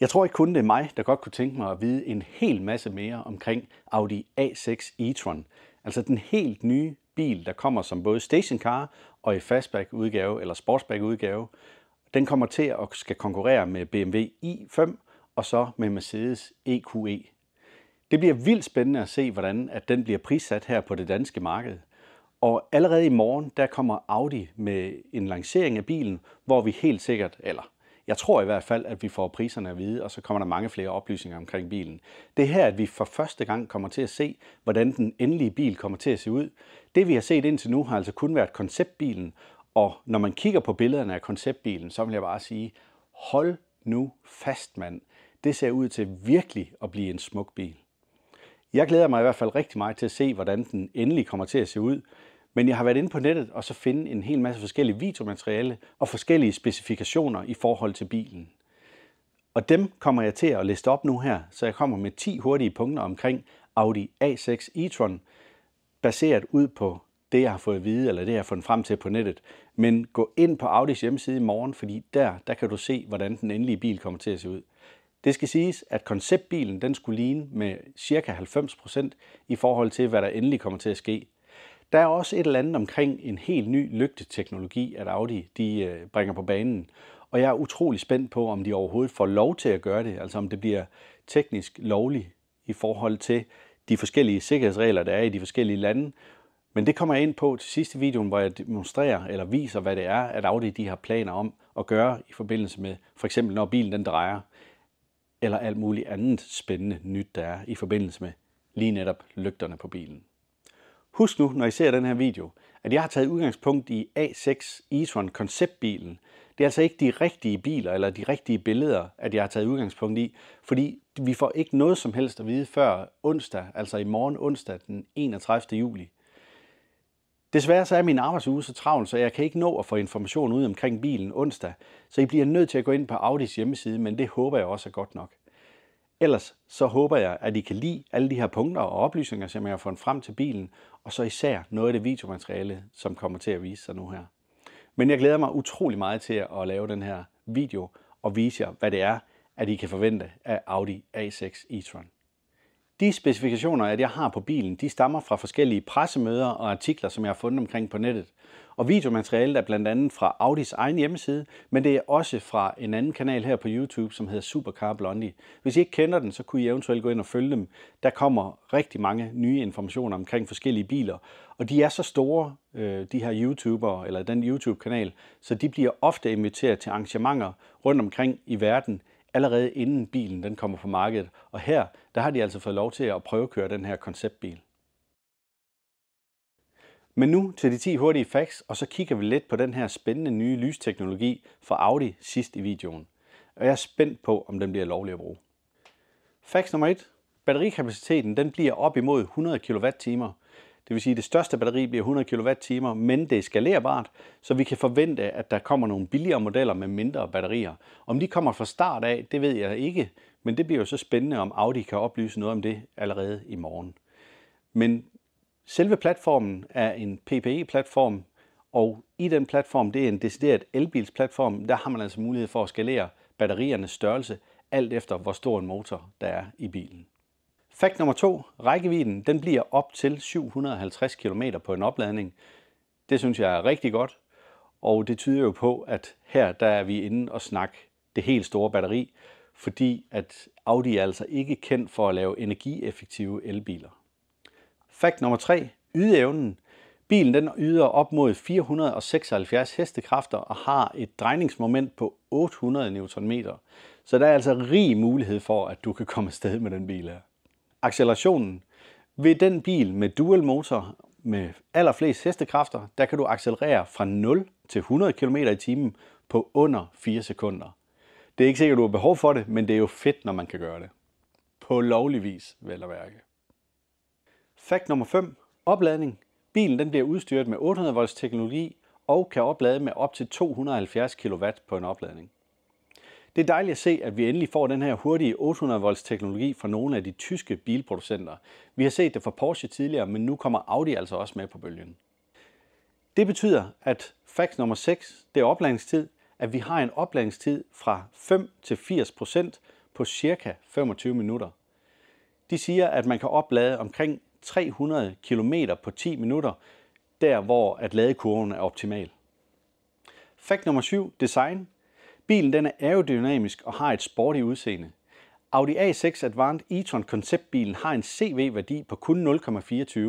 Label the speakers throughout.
Speaker 1: Jeg tror ikke kun det er mig, der godt kunne tænke mig at vide en hel masse mere omkring Audi A6 e-tron. Altså den helt nye bil, der kommer som både stationcar og i fastback-udgave eller sportsback-udgave. Den kommer til at skal konkurrere med BMW i5 og så med Mercedes EQE. E. Det bliver vildt spændende at se, hvordan at den bliver prissat her på det danske marked. Og allerede i morgen, der kommer Audi med en lancering af bilen, hvor vi helt sikkert, eller jeg tror i hvert fald, at vi får priserne at vide, og så kommer der mange flere oplysninger omkring bilen. Det her, at vi for første gang kommer til at se, hvordan den endelige bil kommer til at se ud. Det vi har set indtil nu har altså kun været konceptbilen, og når man kigger på billederne af konceptbilen, så vil jeg bare sige, hold nu fast, mand. Det ser ud til virkelig at blive en smuk bil. Jeg glæder mig i hvert fald rigtig meget til at se, hvordan den endelig kommer til at se ud. Men jeg har været inde på nettet og så finde en hel masse forskellige videomateriale og forskellige specifikationer i forhold til bilen. Og dem kommer jeg til at liste op nu her, så jeg kommer med 10 hurtige punkter omkring Audi A6 e-tron, baseret ud på det, jeg har fået at vide, eller det, jeg har fundet frem til på nettet. Men gå ind på Audis hjemmeside i morgen, fordi der, der kan du se, hvordan den endelige bil kommer til at se ud. Det skal siges, at konceptbilen den skulle ligne med ca. 90% i forhold til, hvad der endelig kommer til at ske. Der er også et eller andet omkring en helt ny lygteteknologi, at Audi de øh, bringer på banen. Og jeg er utrolig spændt på, om de overhovedet får lov til at gøre det, altså om det bliver teknisk lovligt i forhold til de forskellige sikkerhedsregler, der er i de forskellige lande. Men det kommer jeg ind på til sidste videoen, hvor jeg demonstrerer eller viser, hvad det er, at Audi de har planer om at gøre i forbindelse med, for eksempel når bilen den drejer, eller alt muligt andet spændende nyt, der er i forbindelse med lige netop lygterne på bilen. Husk nu, når I ser den her video, at jeg har taget udgangspunkt i A6 e-tron konceptbilen. Det er altså ikke de rigtige biler eller de rigtige billeder, at jeg har taget udgangspunkt i, fordi vi får ikke noget som helst at vide før onsdag, altså i morgen onsdag den 31. juli. Desværre så er min arbejdsuge så travl, så jeg kan ikke nå at få information ud omkring bilen onsdag, så I bliver nødt til at gå ind på Audis hjemmeside, men det håber jeg også er godt nok. Ellers så håber jeg, at I kan lide alle de her punkter og oplysninger, som jeg har fundet frem til bilen, og så især noget af det videomateriale, som kommer til at vise sig nu her. Men jeg glæder mig utrolig meget til at lave den her video og vise jer, hvad det er, at I kan forvente af Audi A6 e-tron. De specifikationer, at jeg har på bilen, de stammer fra forskellige pressemøder og artikler, som jeg har fundet omkring på nettet. Og videomaterialet er blandt andet fra Audis egen hjemmeside, men det er også fra en anden kanal her på YouTube, som hedder Supercar Blondie. Hvis I ikke kender den, så kunne I eventuelt gå ind og følge dem. Der kommer rigtig mange nye informationer omkring forskellige biler, og de er så store, øh, de her YouTubere, eller den YouTube-kanal, så de bliver ofte inviteret til arrangementer rundt omkring i verden allerede inden bilen den kommer på markedet. Og her, der har de altså fået lov til at prøvekøre den her konceptbil. Men nu til de 10 hurtige facts, og så kigger vi lidt på den her spændende nye lysteknologi fra Audi sidst i videoen. Og jeg er spændt på, om den bliver lovlig at bruge. Facts nummer 1. Batterikapaciteten den bliver op imod 100 kWh, det vil sige, at det største batteri bliver 100 kWh, men det er skalerbart, så vi kan forvente, at der kommer nogle billigere modeller med mindre batterier. Om de kommer fra start af, det ved jeg ikke, men det bliver jo så spændende, om Audi kan oplyse noget om det allerede i morgen. Men selve platformen er en PPE-platform, og i den platform, det er en decideret elbilsplatform, der har man altså mulighed for at skalere batteriernes størrelse, alt efter hvor stor en motor der er i bilen. Fakt nummer to. Rækkevidden den bliver op til 750 km på en opladning. Det synes jeg er rigtig godt, og det tyder jo på, at her der er vi inde og snakke det helt store batteri, fordi at Audi er altså ikke kendt for at lave energieffektive elbiler. Fakt nummer 3. Ydeevnen. Bilen den yder op mod 476 hestekræfter og har et drejningsmoment på 800 Nm. Så der er altså rig mulighed for, at du kan komme afsted med den bil her accelerationen. Ved den bil med dual motor med allerflest hestekræfter, der kan du accelerere fra 0 til 100 km i timen på under 4 sekunder. Det er ikke sikkert, du har behov for det, men det er jo fedt, når man kan gøre det. På lovlig vis, vel at værke. Fakt nummer 5. Opladning. Bilen den bliver udstyret med 800 volts teknologi og kan oplade med op til 270 kW på en opladning. Det er dejligt at se, at vi endelig får den her hurtige 800 volts teknologi fra nogle af de tyske bilproducenter. Vi har set det fra Porsche tidligere, men nu kommer Audi altså også med på bølgen. Det betyder, at fax nummer 6, det er opladningstid, at vi har en opladningstid fra 5 til 80 på cirka 25 minutter. De siger, at man kan oplade omkring 300 km på 10 minutter, der hvor at ladekurven er optimal. Fakt nummer 7, design. Bilen den er aerodynamisk og har et sportigt udseende. Audi A6 Avant e-tron konceptbilen har en CV-værdi på kun 0,24.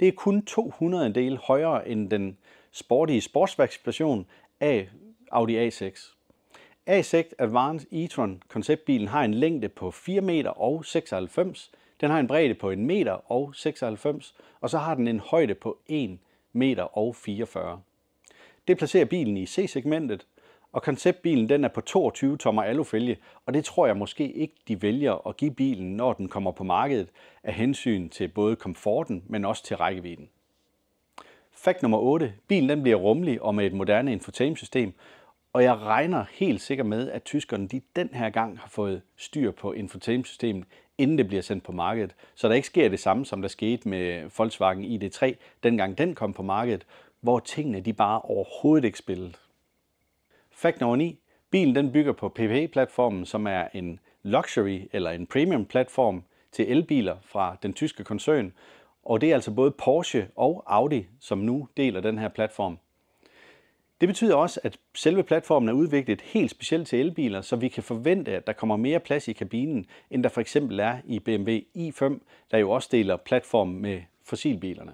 Speaker 1: Det er kun 200 en del højere end den sportige sportsværksversion af Audi A6. A6 Advanced e-tron konceptbilen har en længde på 4 meter og 96. Den har en bredde på 1 meter og 96, og så har den en højde på 1 meter og 44. Det placerer bilen i C-segmentet, og konceptbilen den er på 22 tommer alufælge, og det tror jeg måske ikke, de vælger at give bilen, når den kommer på markedet, af hensyn til både komforten, men også til rækkevidden. Fakt nummer 8. Bilen den bliver rummelig og med et moderne infotainmentsystem, og jeg regner helt sikkert med, at tyskerne de den her gang har fået styr på infotainmentsystemet, inden det bliver sendt på markedet, så der ikke sker det samme, som der skete med Volkswagen ID3, dengang den kom på markedet, hvor tingene de bare overhovedet ikke spillede. Fact nummer 9. Bilen den bygger på PPE-platformen, som er en luxury eller en premium-platform til elbiler fra den tyske koncern. Og det er altså både Porsche og Audi, som nu deler den her platform. Det betyder også, at selve platformen er udviklet helt specielt til elbiler, så vi kan forvente, at der kommer mere plads i kabinen, end der for eksempel er i BMW i5, der jo også deler platform med fossilbilerne.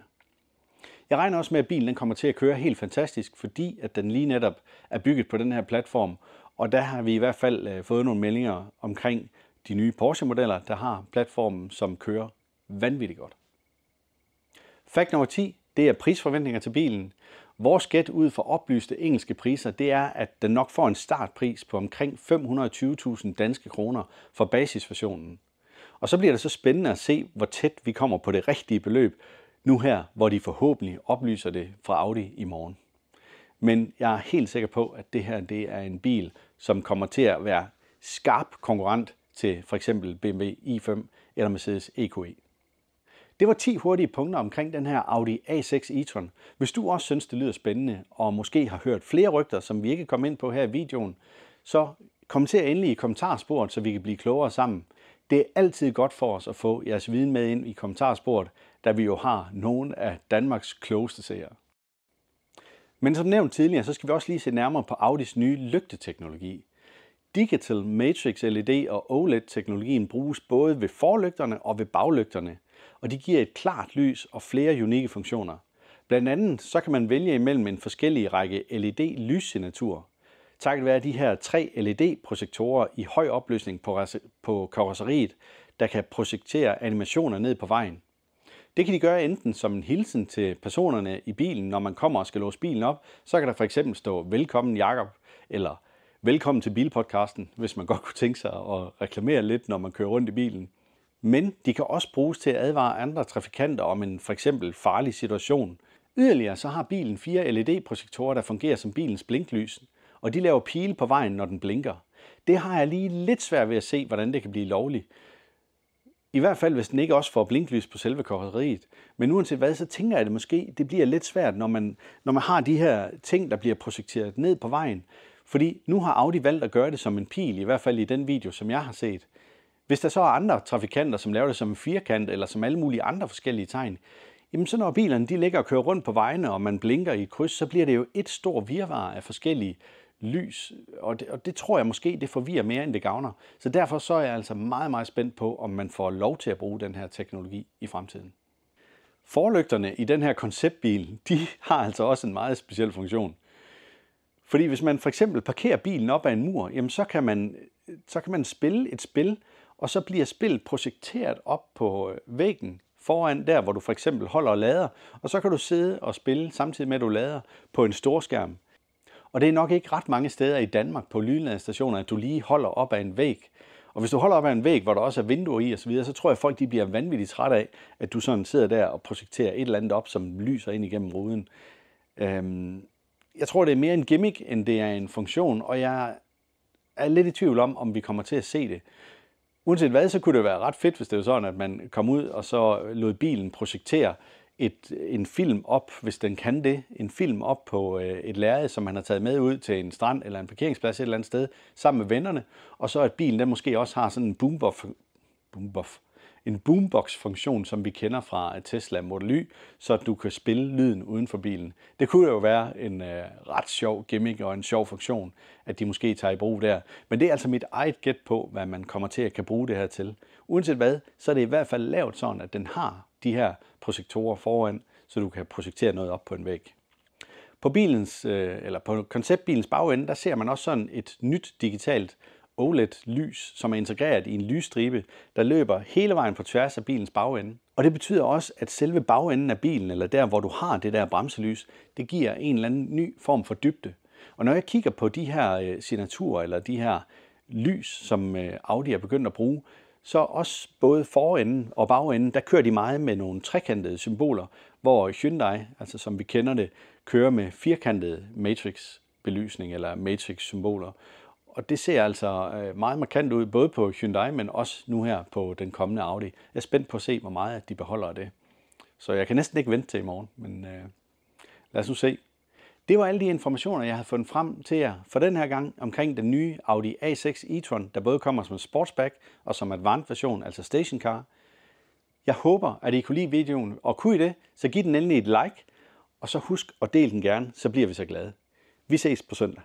Speaker 1: Jeg regner også med, at bilen den kommer til at køre helt fantastisk, fordi at den lige netop er bygget på den her platform. Og der har vi i hvert fald øh, fået nogle meldinger omkring de nye Porsche-modeller, der har platformen, som kører vanvittigt godt. Fakt nummer 10, det er prisforventninger til bilen. Vores gæt ud fra oplyste engelske priser, det er, at den nok får en startpris på omkring 520.000 danske kroner for basisversionen. Og så bliver det så spændende at se, hvor tæt vi kommer på det rigtige beløb, nu her, hvor de forhåbentlig oplyser det fra Audi i morgen. Men jeg er helt sikker på, at det her det er en bil, som kommer til at være skarp konkurrent til for eksempel BMW i5 eller Mercedes EQE. E. Det var 10 hurtige punkter omkring den her Audi A6 e-tron. Hvis du også synes, det lyder spændende, og måske har hørt flere rygter, som vi ikke kom ind på her i videoen, så kommenter endelig i kommentarsporet, så vi kan blive klogere sammen. Det er altid godt for os at få jeres viden med ind i kommentarsporet, da vi jo har nogle af Danmarks klogeste seere. Men som nævnt tidligere, så skal vi også lige se nærmere på Audis nye lygteteknologi. Digital Matrix LED og OLED-teknologien bruges både ved forlygterne og ved baglygterne, og de giver et klart lys og flere unikke funktioner. Blandt andet så kan man vælge imellem en forskellig række led lyssignaturer takket være de her tre LED-projektorer i høj opløsning på, på karosseriet, der kan projektere animationer ned på vejen. Det kan de gøre enten som en hilsen til personerne i bilen, når man kommer og skal låse bilen op, så kan der for eksempel stå velkommen Jakob eller velkommen til bilpodcasten, hvis man godt kunne tænke sig at reklamere lidt, når man kører rundt i bilen. Men de kan også bruges til at advare andre trafikanter om en for eksempel farlig situation. Yderligere så har bilen fire LED-projektorer, der fungerer som bilens blinklys, og de laver pile på vejen, når den blinker. Det har jeg lige lidt svært ved at se, hvordan det kan blive lovligt. I hvert fald, hvis den ikke også får blinklys på selve kokkeriet. Men uanset hvad, så tænker jeg, at det måske det bliver lidt svært, når man, når man har de her ting, der bliver projekteret ned på vejen. Fordi nu har Audi valgt at gøre det som en pil, i hvert fald i den video, som jeg har set. Hvis der så er andre trafikanter, som laver det som en firkant, eller som alle mulige andre forskellige tegn, jamen så når bilerne de ligger og kører rundt på vejene, og man blinker i kryds, så bliver det jo et stort virvar af forskellige lys, og det, og det tror jeg måske, det forvirrer mere, end det gavner. Så derfor så er jeg altså meget, meget spændt på, om man får lov til at bruge den her teknologi i fremtiden. Forlygterne i den her konceptbil, de har altså også en meget speciel funktion. Fordi hvis man for eksempel parkerer bilen op ad en mur, jamen så kan man, så kan man spille et spil, og så bliver spillet projekteret op på øh, væggen foran der, hvor du for eksempel holder og lader, og så kan du sidde og spille samtidig med, at du lader på en storskærm. Og det er nok ikke ret mange steder i Danmark på lynladestationer, at du lige holder op af en væg. Og hvis du holder op af en væg, hvor der også er vinduer i osv., så tror jeg, at folk de bliver vanvittigt trætte af, at du sådan sidder der og projekterer et eller andet op, som lyser ind igennem ruden. Øhm, jeg tror, det er mere en gimmick, end det er en funktion, og jeg er lidt i tvivl om, om vi kommer til at se det. Uanset hvad, så kunne det være ret fedt, hvis det var sådan, at man kom ud og så lod bilen projektere et, en film op, hvis den kan det, en film op på øh, et lærred, som han har taget med ud til en strand eller en parkeringsplads et eller andet sted, sammen med vennerne, og så at bilen den måske også har sådan en boombox, boombox, en boombox-funktion, som vi kender fra Tesla Model Y, så du kan spille lyden uden for bilen. Det kunne jo være en øh, ret sjov gimmick og en sjov funktion, at de måske tager i brug der. Men det er altså mit eget gæt på, hvad man kommer til at kan bruge det her til. Uanset hvad, så er det i hvert fald lavet sådan, at den har de her projektorer foran, så du kan projektere noget op på en væg. På, bilens, øh, eller på konceptbilens bagende, der ser man også sådan et nyt digitalt OLED-lys, som er integreret i en lysstribe, der løber hele vejen på tværs af bilens bagende. Og det betyder også, at selve bagenden af bilen, eller der hvor du har det der bremselys, det giver en eller anden ny form for dybde. Og når jeg kigger på de her øh, signaturer, eller de her lys, som øh, Audi er begyndt at bruge, så også både forenden og bagenden, der kører de meget med nogle trekantede symboler, hvor Hyundai, altså som vi kender det, kører med firkantede matrix-belysning eller matrix-symboler. Og det ser altså øh, meget markant ud, både på Hyundai, men også nu her på den kommende Audi. Jeg er spændt på at se, hvor meget de beholder det. Så jeg kan næsten ikke vente til i morgen, men øh, lad os nu se, det var alle de informationer, jeg havde fundet frem til jer for den her gang omkring den nye Audi A6 e-tron, der både kommer som sportsback og som advanced version, altså stationcar. Jeg håber, at I kunne lide videoen, og kunne I det, så giv den endelig et like, og så husk at del den gerne, så bliver vi så glade. Vi ses på søndag.